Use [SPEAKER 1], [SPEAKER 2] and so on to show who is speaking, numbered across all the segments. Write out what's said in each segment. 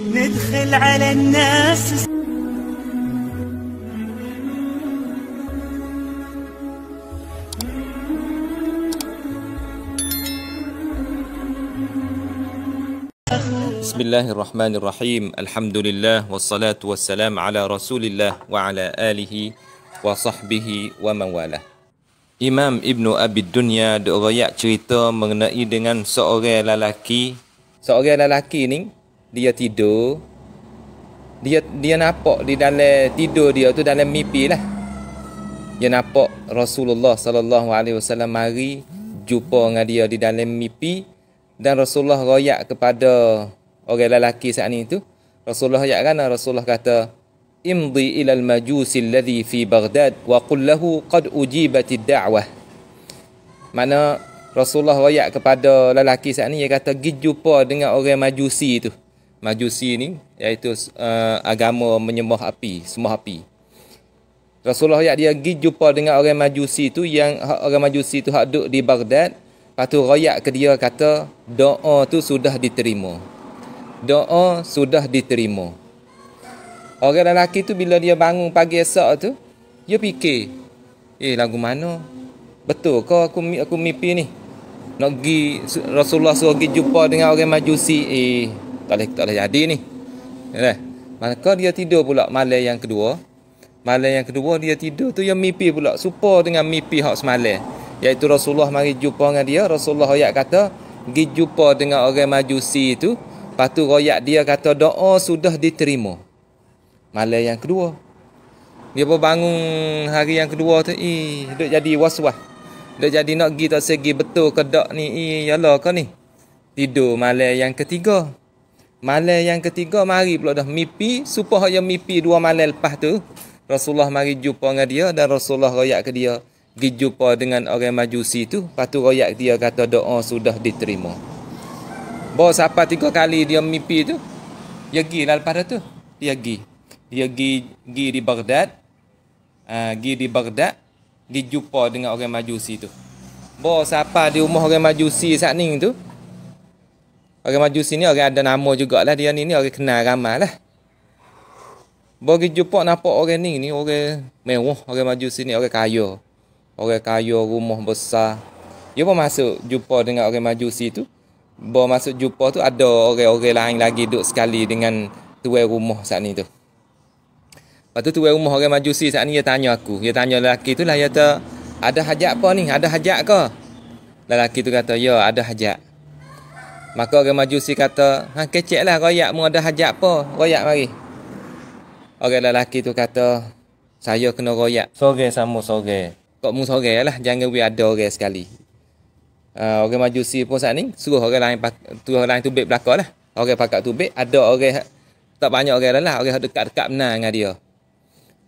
[SPEAKER 1] ندخل على الناس بسم الله الرحمن الرحيم الحمد لله والصلاة والسلام على رسول الله وعلى آله وصحبه ومن والاه Imam Ibnu Abi Dunya ada riwayat cerita mengenai dengan seorang lelaki. Seorang lelaki ni dia tidur dia dia nampak di dalam tidur dia tu dalam mimpi lah dia nampak Rasulullah sallallahu alaihi wasallam mari jumpa dengan dia di dalam mimpi dan Rasulullah royak kepada orang lelaki saat itu Rasulullah ya kan Rasulullah kata imdi ila al majus alladhi fi baghdad wa qul lahu qad ujibat ad da'wah mana Rasulullah royak kepada lelaki saat ini dia kata pergi jumpa dengan orang majusi itu Majusi ni iaitu uh, agama menyembah api, sembah api. Rasulullah ya dia pergi jumpa dengan orang Majusi tu yang orang Majusi tu hak duduk di Baghdad, patu royak ke dia kata doa tu sudah diterima. Doa sudah diterima. Orang lelaki tu bila dia bangun pagi esok tu, dia fikir, eh lagu mana? Betul ke aku aku mimpi ni? Nak pergi Rasulullah suruh pergi jumpa dengan orang Majusi eh tak boleh tak boleh jadi ni. Ya. Maka dia tidur pula malam yang kedua. Malam yang kedua dia tidur tu yang mimpi pula serupa dengan mimpi hak semalam. Yaitu Rasulullah mari jumpa dengan dia. Rasulullah ayat kata, "Gi jumpa dengan orang Majusi itu." Patu royak dia kata doa sudah diterima. Malam yang kedua. Dia pun bangun hari yang kedua tu, ih, dok jadi waswas. Dok jadi nak gi tak segi betul ke dak ni, ih, yalah ke ni. Tidur malam yang ketiga. Malam yang ketiga mari pula dah mimpi, supaya yang mimpi dua malam lepas tu Rasulullah mari jumpa dengan dia dan Rasulullah royak ke dia, pergi jumpa dengan orang Majusi tu, patu tu royak dia kata doa sudah diterima. Bos apa tiga kali dia mimpi tu? Dia gi lah lepas tu. Dia gi Dia gi gi di Baghdad. Ah, uh, pergi di Baghdad, pergi jumpa dengan orang Majusi tu. Bos apa di rumah orang Majusi saat ni tu? Orang Majusi ni orang ada nama jugalah. Dia ni ni orang kenal ramai lah. Bagi jumpa nampak orang ni ni orang mewah. Orang Majusi ni orang kaya. Orang kaya rumah besar. Dia pun masuk jumpa dengan orang Majusi tu. Bawa masuk jumpa tu ada orang-orang lain lagi duduk sekali dengan tuan rumah saat ni tu. Lepas tu tuan rumah orang Majusi saat ni dia tanya aku. Dia tanya lelaki tu lah. Dia kata ada hajat apa ni? Ada hajat ke? Lelaki tu kata ya ada hajat. Maka orang majusi kata, ha kecek lah royak mu ada hajat apa, royak mari. Orang lelaki tu kata, saya kena royak. Sore sama sore. Kok mu sore lah, jangan we ada orang sekali. Uh, orang majusi pun saat ni, suruh orang lain, tu orang lain tubik belakang lah. Orang pakat tubik, ada orang, tak banyak orang lah, lah orang dekat-dekat benar dengan dia.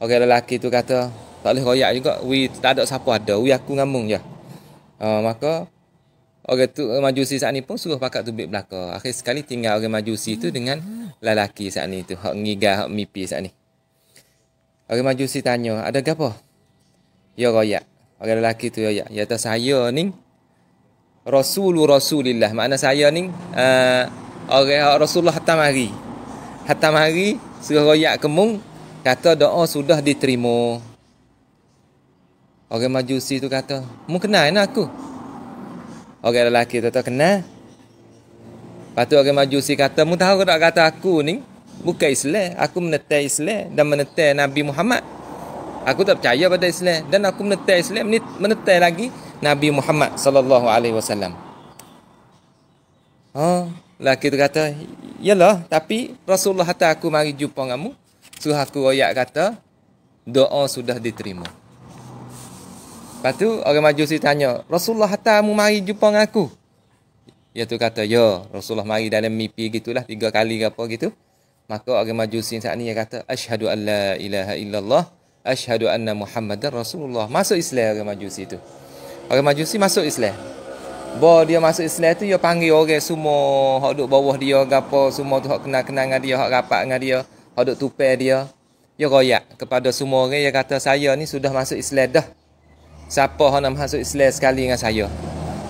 [SPEAKER 1] Orang lelaki tu kata, tak boleh royak juga, we tak ada siapa ada, we aku ngamung je. Uh, maka, orang tu eh, majusi saat ni pun suruh pakat tubik belaka. Akhir sekali tinggal orang majusi tu dengan lelaki saat ni tu. Hak ngigah, hak mipi saat ni. Orang majusi tanya, ada apa? Ya royak. Orang lelaki tu royak. Ya tu saya ni Rasulul Rasulillah. Makna saya ni uh, orang Rasulullah hatam hari. Hatam hari suruh royak kemung kata doa sudah diterima. Orang majusi tu kata, mungkin kenal aku?" Orang lelaki tak tahu kenal. Lepas tu orang majusi kata, mu tahu tak kata aku ni? Bukan Islam. Aku menetai Islam dan menetai Nabi Muhammad. Aku tak percaya pada Islam. Dan aku menetai Islam. Ni menetai lagi Nabi Muhammad sallallahu alaihi wasallam. Oh, lelaki tu kata, yalah, tapi Rasulullah kata aku mari jumpa kamu. Suha aku royak kata, doa sudah diterima. Lepas tu orang majusi tanya, Rasulullah hantar mu mari jumpa dengan aku. Dia tu kata, ya Rasulullah mari dalam mimpi gitulah tiga kali ke apa gitu. Maka orang majusi saat ni dia kata, Ashadu an la ilaha illallah, Ashadu anna muhammadan rasulullah. Masuk Islam orang majusi tu. Orang majusi masuk Islam. Bawa dia masuk Islam tu, dia panggil orang semua, Hak duduk bawah dia gapo, semua tu hak kenal-kenal dengan dia, hak rapat dengan dia, hak duduk tupai dia. Dia royak kepada semua orang, dia kata, saya ni sudah masuk Islam dah. Siapa hang nak masuk Islam sekali dengan saya?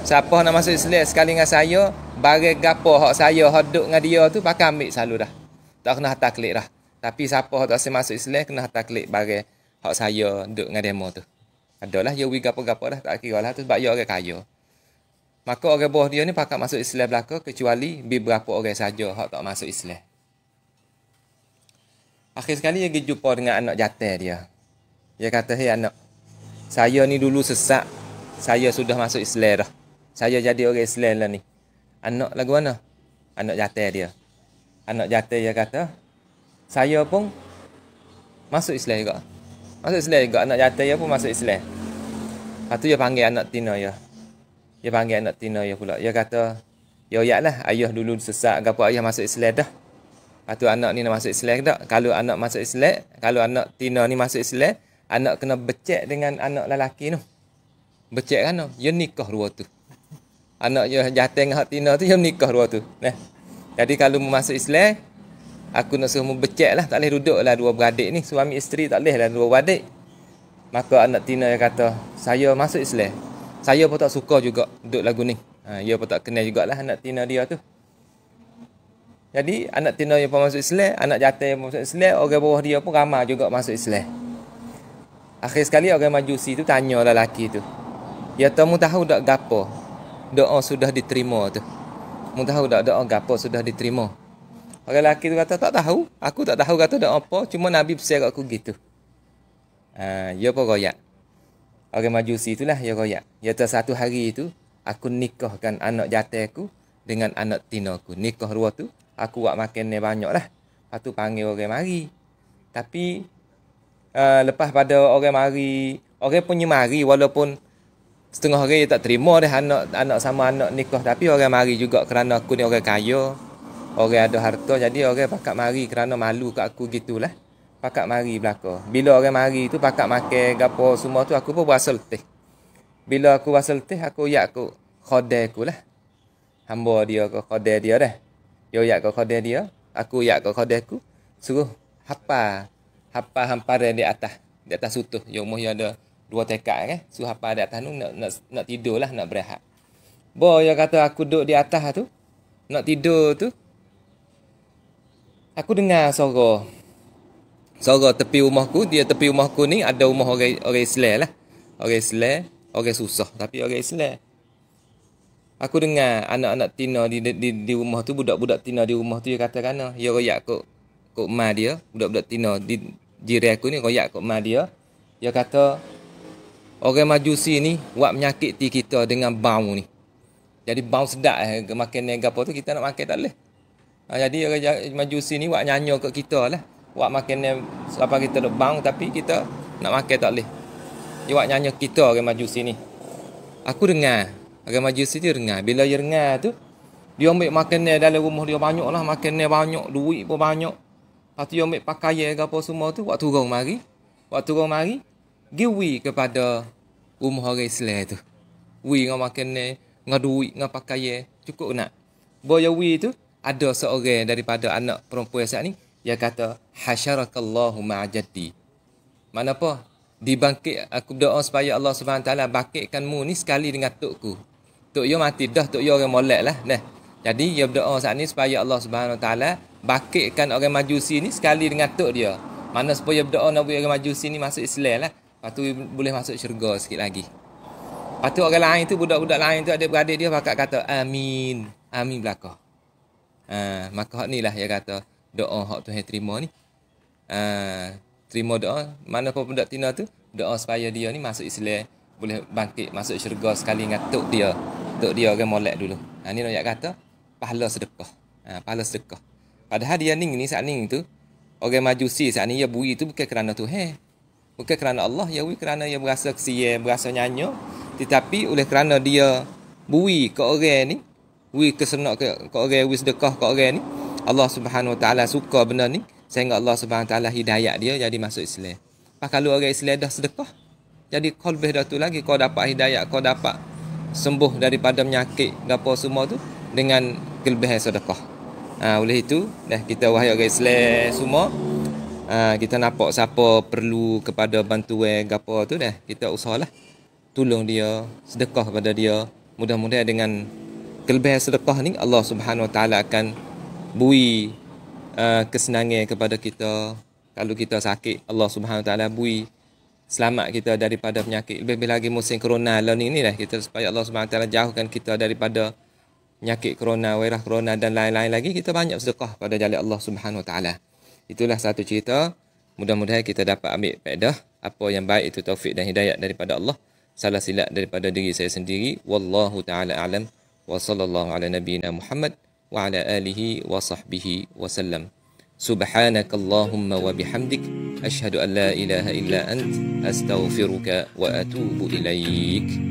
[SPEAKER 1] Siapa nak masuk Islam sekali dengan saya? Bagi gapo hak saya hak duk dengan dia tu pakai ambil selalu dah. Tak kena hantar klik dah. Tapi siapa hak tak sempat masuk Islam kena hantar klik bagi hak saya duk dengan demo tu. Adalah ya wiga apa-apa dah tak kira lah tu sebab ya orang kaya. Maka orang bawah dia ni pakai masuk Islam belaka kecuali beberapa orang saja hak tak masuk Islam. Akhir sekali dia jumpa dengan anak jatah dia. Dia kata, hei anak, saya ni dulu sesak. Saya sudah masuk Islam dah. Saya jadi orang Islam lah ni. Anak lagu mana? Anak jatah dia. Anak jatah dia kata, saya pun masuk Islam juga. Masuk Islam juga. Anak jatah dia pun masuk Islam. Lepas tu dia panggil anak Tina dia. Dia panggil anak Tina dia pula. Dia kata, ya ya lah. Ayah dulu sesak. Kenapa ayah masuk Islam dah? Lepas tu anak ni nak masuk Islam tak? Kalau anak masuk Islam, kalau anak Tina ni masuk Islam, anak kena becek dengan anak lelaki tu. Becek kan tu. Dia nikah dua tu. Anak dia jatuh dengan hati tu, dia nikah dua tu. Nah. Jadi kalau mau masuk Islam, aku nak suruh becek lah. Tak boleh duduk lah dua beradik ni. Suami isteri tak boleh lah dua beradik. Maka anak Tina yang kata, saya masuk Islam. Saya pun tak suka juga duduk lagu ni. Ha, dia pun tak kenal jugalah anak Tina dia tu. Jadi anak Tina yang pun masuk Islam, anak jatuh yang pun masuk Islam, orang bawah dia pun ramah juga masuk Islam. Akhir sekali orang majusi tu tanya lah lelaki tu. Ya tu tahu tak gapo doa sudah diterima tu. Mu tahu tak doa gapo sudah diterima. Orang lelaki tu kata tak tahu. Aku tak tahu kata doa apa. Cuma Nabi pesan kat aku gitu. Ha, ya apa royak? Orang majusi tu lah ya royak. Ya tu satu hari tu aku nikahkan anak jatah aku dengan anak tina aku. Nikah dua tu aku buat makan ni banyak lah. Lepas tu panggil orang mari. Tapi uh, lepas pada orang mari, orang punya mari walaupun setengah hari tak terima dah anak anak sama anak nikah tapi orang mari juga kerana aku ni orang kaya. Orang ada harta jadi orang pakat mari kerana malu kat aku gitulah. Pakat mari belaka. Bila orang mari tu pakat makan gapo semua tu aku pun berasa letih. Bila aku berasa letih aku yak aku khodai aku lah. Hamba dia ke khodai dia dah. Dia yak ke khodai dia, aku yak ke khodai aku. Suruh hapa hapa hamparan di atas di atas sutuh yang umur yang ada dua tekak kan eh? so hapa di atas tu nak nak, nak tidur lah nak berehat bo yang kata aku duduk di atas tu nak tidur tu aku dengar suara suara tepi rumahku dia tepi rumahku ni ada rumah orang orang Islam lah orang Islam orang susah tapi orang Islam aku dengar anak-anak tina di, di di, di rumah tu budak-budak tina di rumah tu dia kata kan dia royak kok kok ma dia budak-budak tino di jiran aku ni koyak kok ma dia dia kata orang majusi ni buat menyakit ti kita dengan bau ni jadi bau sedap eh makan ni apa tu kita nak makan tak leh ha, jadi orang majusi ni buat nyanyo kat kita lah buat makan apa kita dah bau tapi kita nak makan tak leh dia buat nyanyo kita orang majusi ni aku dengar orang majusi tu dengar bila dia dengar tu dia ambil makanan dalam rumah dia banyak lah. Makanan banyak. Duit pun banyak. Lepas tu ambil pakaian ke apa semua tu Waktu orang mari Waktu orang mari wui kepada Umar orang Islam tu wui dengan makan ni Dengan duit Dengan pakaian Cukup nak Boya wui tu Ada seorang daripada anak perempuan saat ni Yang kata Hasyarakallahu ma'ajaddi Mana apa Dibangkit Aku berdoa supaya Allah SWT Bangkitkan mu ni sekali dengan tukku Tuk yo mati dah Tuk yo orang molek lah Nah jadi, dia berdoa saat ini supaya Allah Subhanahu Wa Taala bakitkan orang majusi ni sekali dengan tok dia. Mana supaya berdoa nak buat orang majusi ni masuk Islam lah. Lepas tu boleh masuk syurga sikit lagi. Lepas tu orang lain tu, budak-budak lain tu, adik-beradik dia bakat kata, Amin. Amin belaka. Uh, maka hak ni lah yang kata, doa hak tu yang terima ni. Uh, terima doa, mana pun budak tina tu, doa supaya dia ni masuk Islam, boleh bangkit masuk syurga sekali dengan tok dia. Tok dia orang molek dulu. Ha, uh, ni nak kata, pahala sedekah. Uh, pahala sedekah. Padahal dia ning ni saat ning tu. Orang majusi saat ni ia bui tu bukan kerana tu he, Bukan kerana Allah. Ya bui kerana ia berasa kesia, berasa nyanyo. Tetapi oleh kerana dia bui ke orang ni. Bui kesenak ke, ke orang, bui sedekah ke orang ni. Allah subhanahu ta'ala suka benda ni. Sehingga Allah subhanahu ta'ala hidayat dia jadi masuk Islam. Pak kalau orang Islam dah sedekah. Jadi kalau dah tu lagi kau dapat hidayat, kau dapat sembuh daripada penyakit, apa semua tu dengan kelebihan sedekah ha, oleh itu dah kita wahai orang Islam semua ha, kita nampak siapa perlu kepada bantuan gapo tu dah kita usahalah, tolong dia sedekah kepada dia mudah-mudahan dengan kelebihan sedekah ni Allah Subhanahu Wa Taala akan bui uh, ah, kesenangan kepada kita kalau kita sakit Allah Subhanahu Wa Taala bui selamat kita daripada penyakit lebih-lebih lagi musim corona lah ni ni lah kita supaya Allah Subhanahu Wa Taala jauhkan kita daripada penyakit corona, wairah corona dan lain-lain lagi kita banyak sedekah pada jalan Allah Subhanahu Wa Taala. Itulah satu cerita. Mudah-mudahan kita dapat ambil faedah apa yang baik itu taufik dan hidayah daripada Allah. Salah silap daripada diri saya sendiri. Wallahu taala alam. Wa sallallahu ala nabiyyina Muhammad wa ala alihi wa sahbihi wa sallam. Subhanakallahumma wa bihamdik ashhadu an la ilaha illa ant astaghfiruka wa atubu ilaika.